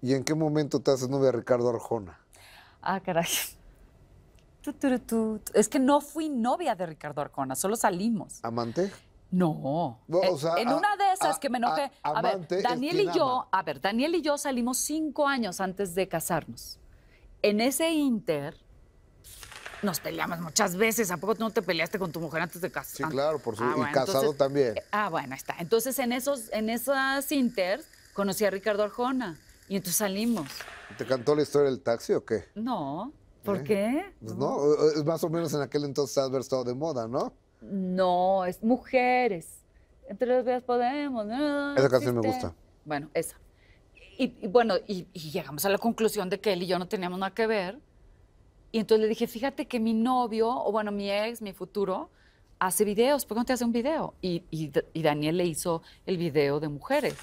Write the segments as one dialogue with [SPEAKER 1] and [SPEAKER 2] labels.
[SPEAKER 1] ¿Y en qué momento te haces novia Ricardo Arjona?
[SPEAKER 2] Ah, caray. es que no fui novia de Ricardo Arjona, solo salimos. ¿Amante? No. Eh, en una de esas que me enojé. A, ver, Daniel y yo, a ver, Daniel y yo salimos cinco años antes de casarnos. En ese inter nos peleamos muchas veces. ¿A poco no te peleaste con tu mujer antes de casarte? Sí, claro, por supuesto. Ah, y casado también. Eh, ah, bueno, está. Entonces, en esos, en esas inters conocí a Ricardo Arjona. Y entonces salimos.
[SPEAKER 1] ¿Te cantó la historia del taxi o qué?
[SPEAKER 2] No. ¿Por ¿Eh? qué?
[SPEAKER 1] Pues no. Eh, más o menos en aquel entonces haber estado de moda, ¿no?
[SPEAKER 2] No, es mujeres. Entre las veas podemos. esa canción me gusta. Bueno, esa. Y, bueno, y, llegamos a la conclusión de que él y yo no teníamos nada que ver. Y entonces le dije, fíjate que mi novio, o bueno, mi ex, mi futuro, hace videos, ¿por qué no te hace un video? Y, y Daniel le hizo el video de mujeres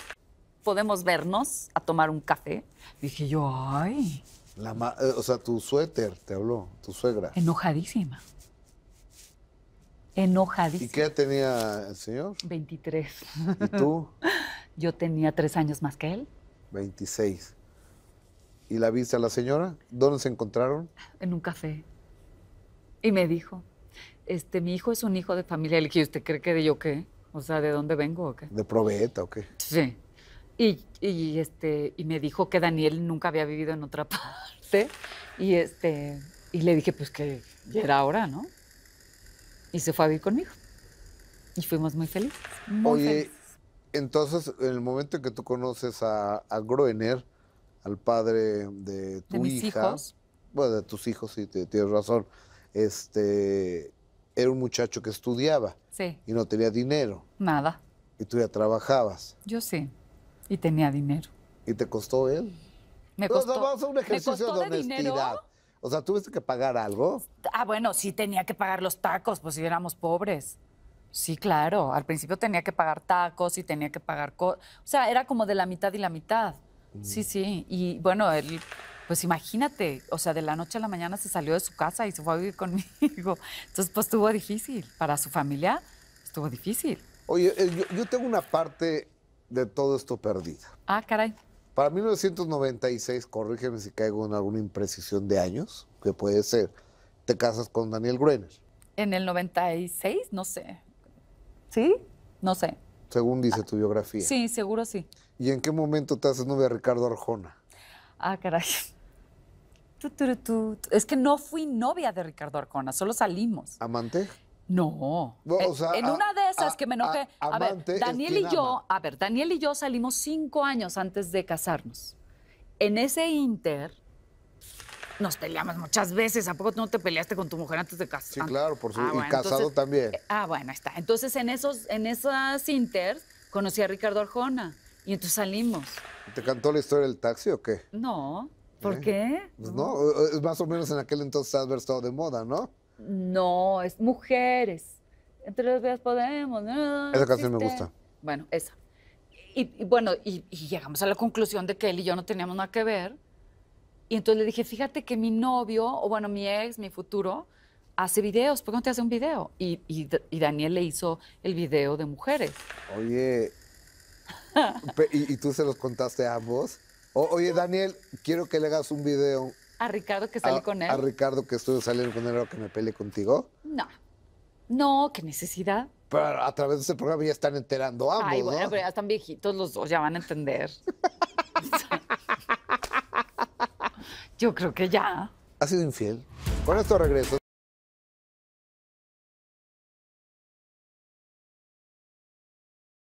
[SPEAKER 2] podemos vernos a tomar un café. Dije yo, ay.
[SPEAKER 1] La eh, o sea, tu suéter te habló, tu suegra.
[SPEAKER 2] Enojadísima. Enojadísima. ¿Y qué tenía el señor? 23. ¿Y tú? Yo tenía tres años más que él.
[SPEAKER 1] 26. ¿Y la viste a la señora? ¿Dónde se encontraron?
[SPEAKER 2] En un café. Y me dijo, este, mi hijo es un hijo de familia. Le dije, ¿usted cree que de yo qué? O sea, ¿de dónde vengo o qué?
[SPEAKER 1] ¿De Proveeta o qué? Sí.
[SPEAKER 2] Y, este, y me dijo que Daniel nunca había vivido en otra parte. Y, este, y le dije, pues que era hora, ¿no? Y se fue a vivir conmigo. Y fuimos muy felices. Oye,
[SPEAKER 1] entonces, en el momento en que tú conoces a, Groener, al padre de tu hijos. bueno, de tus hijos, sí, tienes razón, este, era un muchacho que estudiaba sí. y no tenía dinero. Nada. Y tú ya trabajabas.
[SPEAKER 2] Yo sí. Y tenía dinero.
[SPEAKER 1] ¿Y te costó él?
[SPEAKER 2] Me costó. vamos a un ejercicio de honestidad.
[SPEAKER 1] O sea, ¿tuviste que pagar algo?
[SPEAKER 2] Ah, bueno, sí tenía que pagar los tacos, pues si éramos pobres. Sí, claro. Al principio tenía que pagar tacos y tenía que pagar... o sea, era como de la mitad y la mitad. Mm. Sí, sí. Y bueno, él... Pues imagínate, o sea, de la noche a la mañana se salió de su casa y se fue a vivir conmigo. Entonces, pues estuvo difícil. Para su familia, estuvo difícil. Oye,
[SPEAKER 1] eh, yo tengo una parte de todo esto perdida.
[SPEAKER 2] Ah, caray. Para 1996,
[SPEAKER 1] corrígeme si caigo en alguna imprecisión de años, que puede ser, te casas con Daniel Gruener.
[SPEAKER 2] En el 96, no sé. ¿Sí? No
[SPEAKER 1] sé. Según dice ah, tu biografía. Sí, seguro sí. ¿Y en qué momento te haces novia de Ricardo Arjona?
[SPEAKER 2] Ah, caray. Es que no fui novia de Ricardo Arjona, solo salimos. ¿Amante? No. Eh, en una de esas que me enojé. A, ver, Daniel y yo, a ver, Daniel y yo salimos cinco años antes de casarnos. En ese inter nos peleamos muchas veces. ¿A poco no te peleaste con tu mujer antes de casarte? Sí,
[SPEAKER 1] claro, por supuesto. Ah, y casado también. Eh,
[SPEAKER 2] ah, bueno, está. Entonces, en esos, en esas inter conocí a Ricardo Arjona y entonces salimos.
[SPEAKER 1] ¿Te cantó la historia del taxi o qué?
[SPEAKER 2] No. ¿Por ¿Eh? qué? Pues no.
[SPEAKER 1] más o menos en aquel entonces estaba de moda, ¿no?
[SPEAKER 2] No, es mujeres. Entre las días podemos. esa canción me gusta. Bueno, esa. Y, bueno, y, llegamos a la conclusión de que él y yo no teníamos nada que ver. Y entonces le dije, fíjate que mi novio, o bueno, mi ex, mi futuro, hace videos, ¿por qué no te hace un video? Y, Daniel le hizo el video de mujeres.
[SPEAKER 1] Oye, ¿y, tú se los contaste a ambos? oye, Daniel, quiero que le hagas un video
[SPEAKER 2] ¿A Ricardo que sale ah, con él? ¿A
[SPEAKER 1] Ricardo que estoy saliendo con él o que me peleé contigo?
[SPEAKER 2] No. No, qué necesidad.
[SPEAKER 1] Pero a través de ese programa ya están enterando ambos, Ay, bueno, pero
[SPEAKER 2] ya están viejitos los dos, ya van a entender. Yo creo que ya. ¿Ha sido infiel? Con esto regreso.